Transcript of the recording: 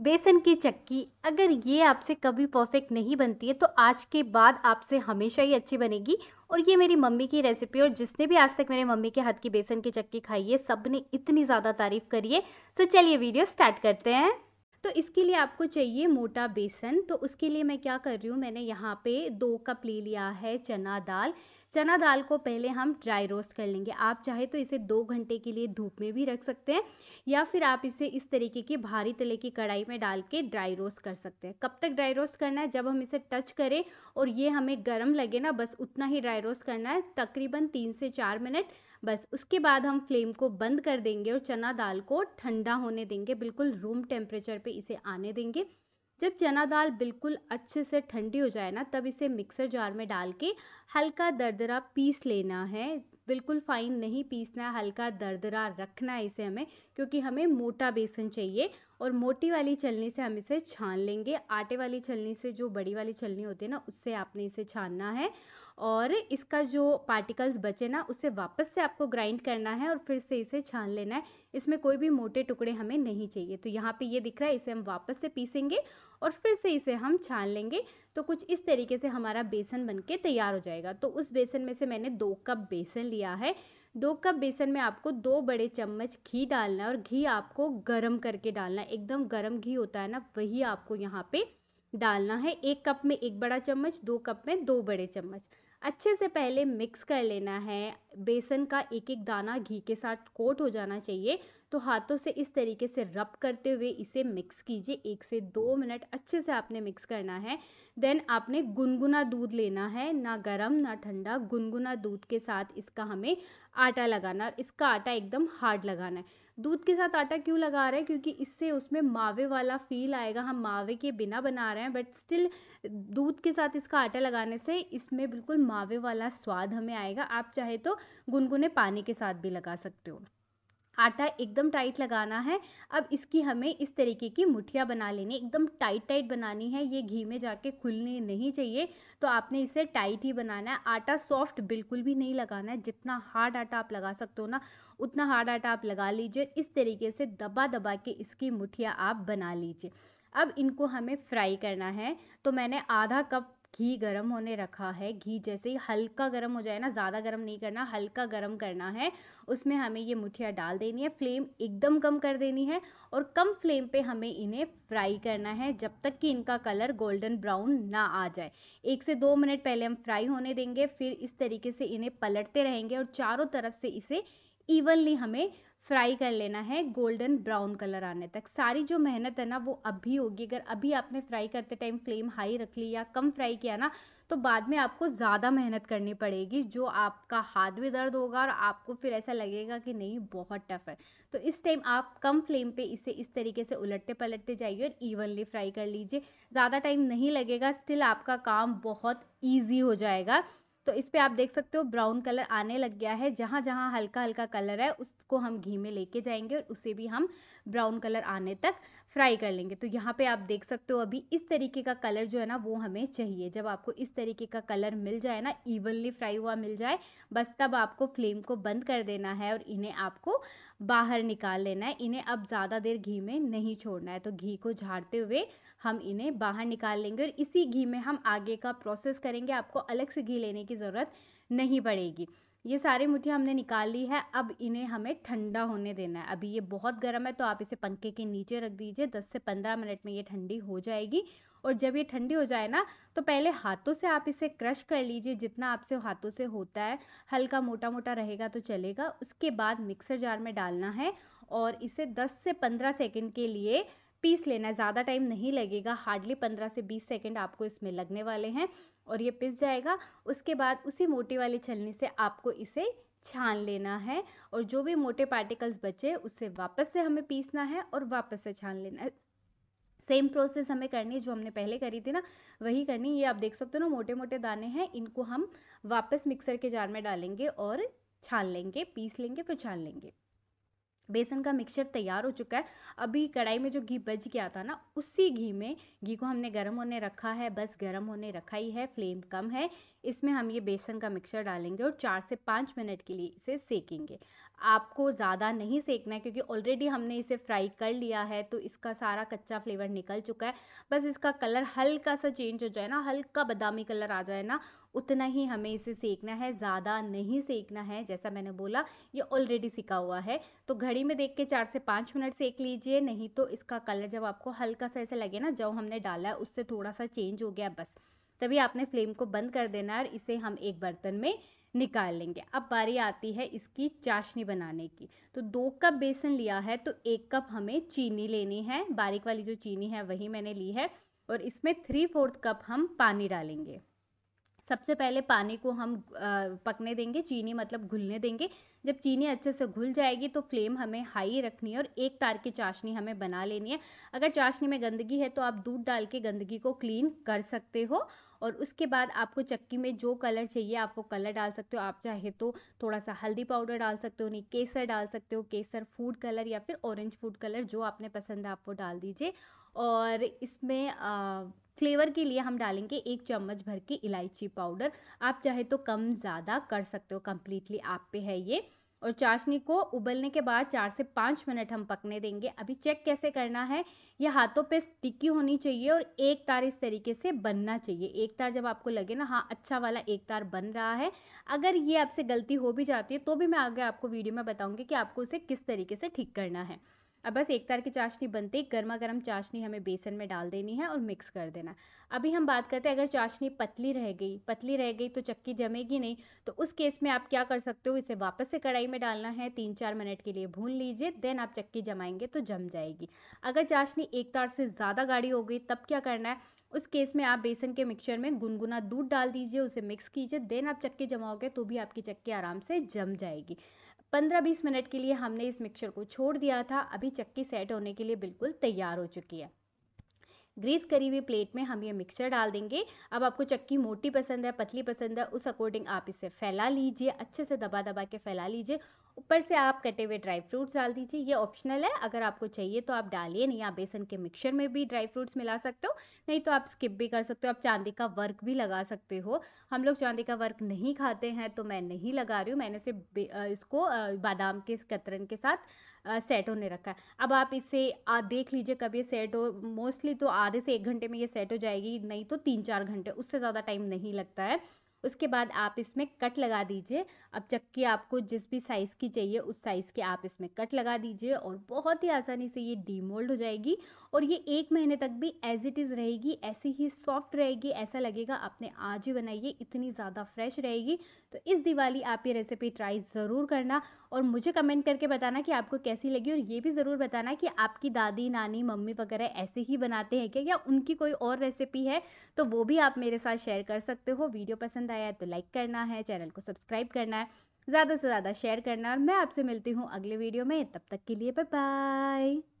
बेसन की चक्की अगर ये आपसे कभी परफेक्ट नहीं बनती है तो आज के बाद आपसे हमेशा ही अच्छी बनेगी और ये मेरी मम्मी की रेसिपी और जिसने भी आज तक मेरे मम्मी के हाथ की बेसन की चक्की खाई है सब ने इतनी ज़्यादा तारीफ़ करी है सो चलिए वीडियो स्टार्ट करते हैं तो इसके लिए आपको चाहिए मोटा बेसन तो उसके लिए मैं क्या कर रही हूँ मैंने यहाँ पे दो कप ले लिया है चना दाल चना दाल को पहले हम ड्राई रोस्ट कर लेंगे आप चाहे तो इसे दो घंटे के लिए धूप में भी रख सकते हैं या फिर आप इसे इस तरीके की भारी तले की कढ़ाई में डाल के ड्राई रोस्ट कर सकते हैं कब तक ड्राई रोस्ट करना है जब हम इसे टच करें और ये हमें गर्म लगे ना बस उतना ही ड्राई रोस्ट करना है तकरीबन तीन से चार मिनट बस उसके बाद हम फ्लेम को बंद कर देंगे और चना दाल को ठंडा होने देंगे बिल्कुल रूम टेम्परेचर पर इसे आने देंगे जब चना दाल बिल्कुल अच्छे से ठंडी हो जाए ना तब इसे मिक्सर जार में डाल के हल्का दरदरा पीस लेना है बिल्कुल फाइन नहीं पीसना है हल्का दरदरा रखना है इसे हमें क्योंकि हमें मोटा बेसन चाहिए और मोटी वाली छलनी से हम इसे छान लेंगे आटे वाली छलनी से जो बड़ी वाली छलनी होती है ना उससे आपने इसे छानना है और इसका जो पार्टिकल्स बचे ना उसे वापस से आपको ग्राइंड करना है और फिर से इसे छान लेना है इसमें कोई भी मोटे टुकड़े हमें नहीं चाहिए तो यहाँ पे ये दिख रहा है इसे हम वापस से पीसेंगे और फिर से इसे हम छान लेंगे तो कुछ इस तरीके से हमारा बेसन बनके तैयार हो जाएगा तो उस बेसन में से मैंने दो कप बेसन लिया है दो कप बेसन में आपको दो बड़े चम्मच घी डालना है और घी आपको गरम करके डालना है एकदम गरम घी होता है ना वही आपको यहाँ पे डालना है एक कप में एक बड़ा चम्मच दो कप में दो बड़े चम्मच अच्छे से पहले मिक्स कर लेना है बेसन का एक एक दाना घी के साथ कोट हो जाना चाहिए तो हाथों से इस तरीके से रब करते हुए इसे मिक्स कीजिए एक से दो मिनट अच्छे से आपने मिक्स करना है देन आपने गुनगुना दूध लेना है ना गर्म ना ठंडा गुनगुना दूध के साथ इसका हमें आटा लगाना इसका आटा एकदम हार्ड लगाना है दूध के साथ आटा क्यों लगा रहे हैं क्योंकि इससे उसमें मावे वाला फील आएगा हम मावे के बिना बना रहे हैं बट स्टिल दूध के साथ इसका आटा लगाने से इसमें बिल्कुल मावे वाला स्वाद हमें आएगा आप चाहे तो गुनगुने पानी के साथ भी लगा सकते हो आटा एकदम टाइट लगाना है अब इसकी हमें इस तरीके की मुठिया बना लेनी एकदम टाइट टाइट बनानी है ये घी में जाके खुलने नहीं चाहिए तो आपने इसे टाइट ही बनाना है आटा सॉफ्ट बिल्कुल भी नहीं लगाना है जितना हार्ड आटा आप लगा सकते हो ना उतना हार्ड आटा आप लगा लीजिए इस तरीके से दबा दबा के इसकी मुठिया आप बना लीजिए अब इनको हमें फ्राई करना है तो मैंने आधा कप घी गर्म होने रखा है घी जैसे ही हल्का गर्म हो जाए ना ज़्यादा गर्म नहीं करना हल्का गर्म करना है उसमें हमें ये मुठिया डाल देनी है फ्लेम एकदम कम कर देनी है और कम फ्लेम पे हमें इन्हें फ्राई करना है जब तक कि इनका कलर गोल्डन ब्राउन ना आ जाए एक से दो मिनट पहले हम फ्राई होने देंगे फिर इस तरीके से इन्हें पलटते रहेंगे और चारों तरफ से इसे इवनली हमें फ्राई कर लेना है गोल्डन ब्राउन कलर आने तक सारी जो मेहनत है ना वो अभी होगी अगर अभी आपने फ्राई करते टाइम फ्लेम हाई रख ली या कम फ्राई किया ना तो बाद में आपको ज़्यादा मेहनत करनी पड़ेगी जो आपका हाथ भी दर्द होगा और आपको फिर ऐसा लगेगा कि नहीं बहुत टफ है तो इस टाइम आप कम फ्लेम पे इसे इस तरीके से उलटते पलटते जाइए और इवनली फ्राई कर लीजिए ज़्यादा टाइम नहीं लगेगा स्टिल आपका काम बहुत ईजी हो जाएगा तो इस पर आप देख सकते हो ब्राउन कलर आने लग गया है जहाँ जहाँ हल्का हल्का कलर है उसको हम घी में लेके जाएंगे और उसे भी हम ब्राउन कलर आने तक फ्राई कर लेंगे तो यहाँ पे आप देख सकते हो अभी इस तरीके का कलर जो है ना वो हमें चाहिए जब आपको इस तरीके का कलर मिल जाए ना इवनली फ्राई हुआ मिल जाए बस तब आपको फ्लेम को बंद कर देना है और इन्हें आपको बाहर निकाल लेना है इन्हें अब ज़्यादा देर घी में नहीं छोड़ना है तो घी को झाड़ते हुए हम इन्हें बाहर निकाल लेंगे और इसी घी में हम आगे का प्रोसेस करेंगे आपको अलग से घी लेने की ज़रूरत नहीं पड़ेगी ये सारी मुठ्ठी हमने निकाल ली है अब इन्हें हमें ठंडा होने देना है अभी ये बहुत गर्म है तो आप इसे पंखे के नीचे रख दीजिए 10 से 15 मिनट में ये ठंडी हो जाएगी और जब ये ठंडी हो जाए ना तो पहले हाथों से आप इसे क्रश कर लीजिए जितना आपसे हाथों से होता है हल्का मोटा मोटा रहेगा तो चलेगा उसके बाद मिक्सर जार में डालना है और इसे दस से पंद्रह सेकेंड के लिए पीस लेना है ज़्यादा टाइम नहीं लगेगा हार्डली पंद्रह से बीस सेकेंड आपको इसमें लगने वाले हैं और ये पिस जाएगा उसके बाद उसी मोटी वाली छलनी से आपको इसे छान लेना है और जो भी मोटे पार्टिकल्स बचे उससे वापस से हमें पीसना है और वापस से छान लेना है सेम प्रोसेस हमें करनी है जो हमने पहले करी थी ना वही करनी ये आप देख सकते हो ना मोटे मोटे दाने हैं इनको हम वापस मिक्सर के जार में डालेंगे और छान लेंगे पीस लेंगे फिर छान लेंगे बेसन का मिक्सचर तैयार हो चुका है अभी कढ़ाई में जो घी बच गया था ना उसी घी में घी को हमने गर्म होने रखा है बस गर्म होने रखा ही है फ्लेम कम है इसमें हम ये बेसन का मिक्सचर डालेंगे और चार से पाँच मिनट के लिए इसे सेकेंगे आपको ज़्यादा नहीं सेकना है क्योंकि ऑलरेडी हमने इसे फ्राई कर लिया है तो इसका सारा कच्चा फ्लेवर निकल चुका है बस इसका कलर हल्का सा चेंज हो जाए ना हल्का बादामी कलर आ जाए ना उतना ही हमें इसे सेकना है ज़्यादा नहीं सेकना है जैसा मैंने बोला ये ऑलरेडी सिका हुआ है तो घड़ी में देख के चार से पाँच मिनट सेक लीजिए नहीं तो इसका कलर जब आपको हल्का सा ऐसे लगे ना जब हमने डाला है उससे थोड़ा सा चेंज हो गया बस तभी आपने फ्लेम को बंद कर देना है और इसे हम एक बर्तन में निकाल लेंगे अब बारी आती है इसकी चाशनी बनाने की तो दो कप बेसन लिया है तो एक कप हमें चीनी लेनी है बारीक वाली जो चीनी है वही मैंने ली है और इसमें थ्री फोर्थ कप हम पानी डालेंगे सबसे पहले पानी को हम पकने देंगे चीनी मतलब घुलने देंगे जब चीनी अच्छे से घुल जाएगी तो फ्लेम हमें हाई रखनी है और एक तार की चाशनी हमें बना लेनी है अगर चाशनी में गंदगी है तो आप दूध डाल के गंदगी को क्लीन कर सकते हो और उसके बाद आपको चक्की में जो कलर चाहिए आप वो कलर डाल सकते हो आप चाहे तो थोड़ा सा हल्दी पाउडर डाल सकते हो नहीं केसर डाल सकते हो केसर फूड कलर या फिर ऑरेंज फूड कलर जो आपने पसंद है आप वो डाल दीजिए और इसमें फ्लेवर के लिए हम डालेंगे एक चम्मच भर के इलायची पाउडर आप चाहे तो कम ज़्यादा कर सकते हो कम्प्लीटली आप पे है ये और चाशनी को उबलने के बाद चार से पाँच मिनट हम पकने देंगे अभी चेक कैसे करना है ये हाथों पे स्टिकी होनी चाहिए और एक तार इस तरीके से बनना चाहिए एक तार जब आपको लगे ना हाँ अच्छा वाला एक तार बन रहा है अगर ये आपसे गलती हो भी जाती है तो भी मैं आगे आपको वीडियो में बताऊँगी कि आपको उसे किस तरीके से ठीक करना है अब बस एक तरह की चाशनी बनते ही गर्मा गर्म चाशनी हमें बेसन में डाल देनी है और मिक्स कर देना अभी हम बात करते हैं अगर चाशनी पतली रह गई पतली रह गई तो चक्की जमेगी नहीं तो उस केस में आप क्या कर सकते हो इसे वापस से कढ़ाई में डालना है तीन चार मिनट के लिए भून लीजिए देन आप चक्की जमाएंगे तो जम जाएगी अगर चाशनी एक तार से ज़्यादा गाढ़ी हो गई तब क्या करना है उस केस में आप बेसन के मिक्सचर में गुनगुना दूध डाल दीजिए उसे मिक्स कीजिए देन आप चक्की जमाओगे तो भी आपकी चक्की आराम से जम जाएगी पंद्रह बीस मिनट के लिए हमने इस मिक्सचर को छोड़ दिया था अभी चक्की सेट होने के लिए बिल्कुल तैयार हो चुकी है ग्रीस करी हुई प्लेट में हम ये मिक्सचर डाल देंगे अब आपको चक्की मोटी पसंद है पतली पसंद है उस अकॉर्डिंग आप इसे फैला लीजिए अच्छे से दबा दबा के फैला लीजिए ऊपर से आप कटे हुए ड्राई फ्रूट्स डाल दीजिए ये ऑप्शनल है अगर आपको चाहिए तो आप डालिए नहीं आप बेसन के मिक्सचर में भी ड्राई फ्रूट्स मिला सकते हो नहीं तो आप स्किप भी कर सकते हो आप चांदी का वर्क भी लगा सकते हो हम लोग चांदी का वर्क नहीं खाते हैं तो मैं नहीं लगा रही हूँ मैंने सिर्फ इसको बादाम के कतरन के साथ सेट होने रखा है अब आप इसे आ, देख लीजिए कब ये सेट हो मोस्टली तो आधे से एक घंटे में ये सेट हो जाएगी नहीं तो तीन चार घंटे उससे ज़्यादा टाइम नहीं लगता है उसके बाद आप इसमें कट लगा दीजिए अब चक्की आपको जिस भी साइज़ की चाहिए उस साइज़ के आप इसमें कट लगा दीजिए और बहुत ही आसानी से ये डीमोल्ड हो जाएगी और ये एक महीने तक भी एज इट इज़ रहेगी ऐसी ही सॉफ्ट रहेगी ऐसा लगेगा आपने आज ही बनाइए इतनी ज़्यादा फ्रेश रहेगी तो इस दिवाली आप ये रेसिपी ट्राई ज़रूर करना और मुझे कमेंट करके बताना कि आपको कैसी लगी और ये भी ज़रूर बताना कि आपकी दादी नानी मम्मी वगैरह ऐसे ही बनाते हैं क्या या उनकी कोई और रेसिपी है तो वो भी आप मेरे साथ शेयर कर सकते हो वीडियो पसंद पसंद आया तो लाइक करना है चैनल को सब्सक्राइब करना है ज़्यादा से ज़्यादा शेयर करना और मैं आपसे मिलती हूँ अगले वीडियो में तब तक के लिए बाय बाय